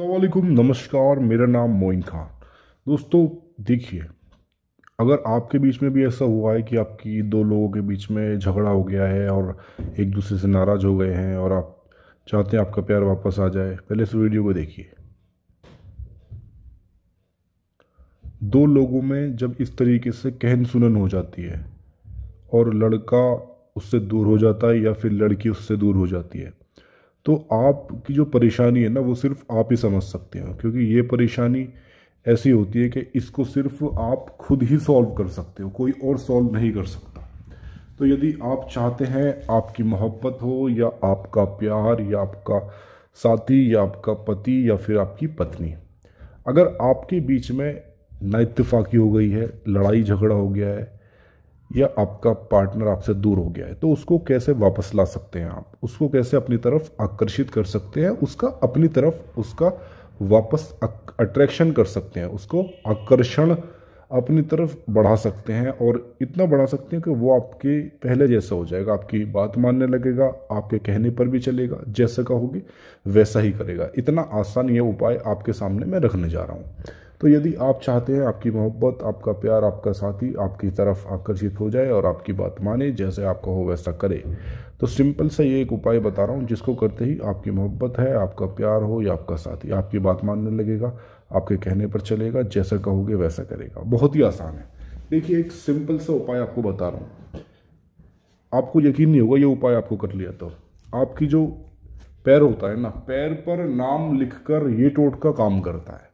अल्लाम नमस्कार मेरा नाम मोइन खान दोस्तों देखिए अगर आपके बीच में भी ऐसा हुआ है कि आपकी दो लोगों के बीच में झगड़ा हो गया है और एक दूसरे से नाराज़ हो गए हैं और आप चाहते हैं आपका प्यार वापस आ जाए पहले इस वीडियो को देखिए दो लोगों में जब इस तरीके से कहन सुनन हो जाती है और लड़का उससे दूर हो जाता है या फिर लड़की उससे दूर हो जाती है तो आपकी जो परेशानी है ना वो सिर्फ आप ही समझ सकते हो क्योंकि ये परेशानी ऐसी होती है कि इसको सिर्फ आप खुद ही सॉल्व कर सकते हो कोई और सॉल्व नहीं कर सकता तो यदि आप चाहते हैं आपकी मोहब्बत हो या आपका प्यार या आपका साथी या आपका पति या फिर आपकी पत्नी अगर आपके बीच में नाइतफाकी हो गई है लड़ाई झगड़ा हो गया है या आपका पार्टनर आपसे दूर हो गया है तो उसको कैसे वापस ला सकते हैं आप उसको कैसे अपनी तरफ आकर्षित कर सकते हैं उसका अपनी तरफ उसका वापस अट्रैक्शन कर सकते हैं उसको आकर्षण अपनी तरफ बढ़ा सकते हैं और इतना बढ़ा सकते हैं कि वो आपके पहले जैसा हो जाएगा आपकी बात मानने लगेगा आपके कहने पर भी चलेगा जैसा कहोगे वैसा ही करेगा इतना आसान ये उपाय आपके सामने मैं रखने जा रहा हूँ तो यदि आप चाहते हैं आपकी मोहब्बत आपका प्यार आपका साथी आपकी तरफ आकर्षित हो जाए और आपकी बात माने जैसे आप कहो वैसा करे तो सिंपल सा ये एक उपाय बता रहा हूँ जिसको करते ही आपकी मोहब्बत है आपका प्यार हो या आपका साथी आपकी बात मानने लगेगा आपके कहने पर चलेगा जैसा कहोगे वैसा करेगा बहुत ही आसान है देखिए एक सिंपल सा उपाय आपको बता रहा हूँ आपको यकीन नहीं होगा ये उपाय आपको कर लिया तो आपकी जो पैर होता है ना पैर पर नाम लिखकर ये टोट का काम करता है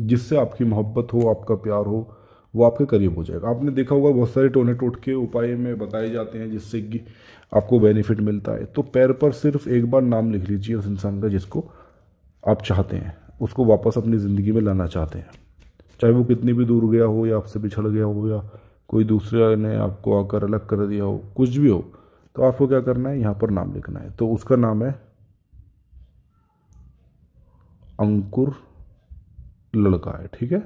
जिससे आपकी मोहब्बत हो आपका प्यार हो वो आपके करीब हो जाएगा आपने देखा होगा बहुत सारे टोने टोटके उपाय में बताए जाते हैं जिससे कि आपको बेनिफिट मिलता है तो पैर पर सिर्फ एक बार नाम लिख लीजिए उस इंसान का जिसको आप चाहते हैं उसको वापस अपनी ज़िंदगी में लाना चाहते हैं चाहे वो कितनी भी दूर गया हो या आपसे बिछड़ गया हो या कोई दूसरे ने आपको आकर अलग कर दिया हो कुछ भी हो तो आपको क्या करना है यहाँ पर नाम लिखना है तो उसका नाम है अंकुर लड़का है ठीक है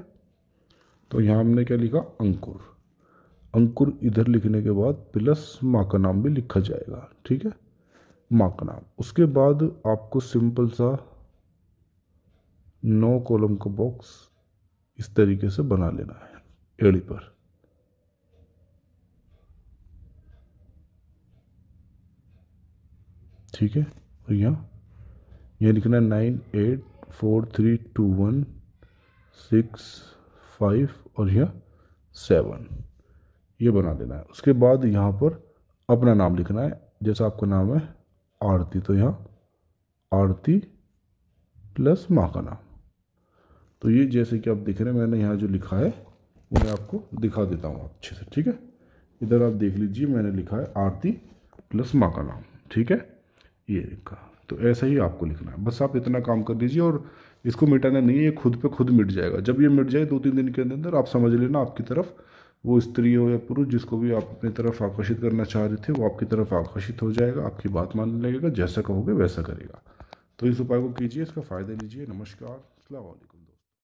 तो यहाँ हमने क्या लिखा अंकुर अंकुर इधर लिखने के बाद प्लस माँ का नाम भी लिखा जाएगा ठीक है माँ का नाम उसके बाद आपको सिंपल सा नौ कॉलम का बॉक्स इस तरीके से बना लेना है एड़ी पर ठीक है और तो यहाँ यह लिखना है nine eight four three two one six five और यह सेवन ये बना देना है उसके बाद यहाँ पर अपना नाम लिखना है जैसा आपका नाम है आरती तो यहाँ आरती प्लस माँ का नाम तो ये जैसे कि आप देख रहे हैं मैंने यहाँ जो लिखा है वो मैं आपको दिखा देता हूँ अच्छे से ठीक है इधर आप देख लीजिए मैंने लिखा है आरती प्लस माँ का नाम ठीक है ये लिखा तो ऐसा ही आपको लिखना है बस आप इतना काम कर लीजिए और इसको मिटाना नहीं है खुद पे खुद मिट जाएगा जब ये मिट जाए दो तीन दिन के अंदर अंदर आप समझ लेना आपकी तरफ वो स्त्री हो या पुरुष जिसको भी आप अपनी तरफ आकर्षित करना चाह रहे थे वो आपकी तरफ आकर्षित हो जाएगा आपकी बात मानने लगेगा जैसा कहोगे वैसा करेगा तो इस उपाय को कीजिए इसका फ़ायदा लीजिए नमस्कार अलैक्म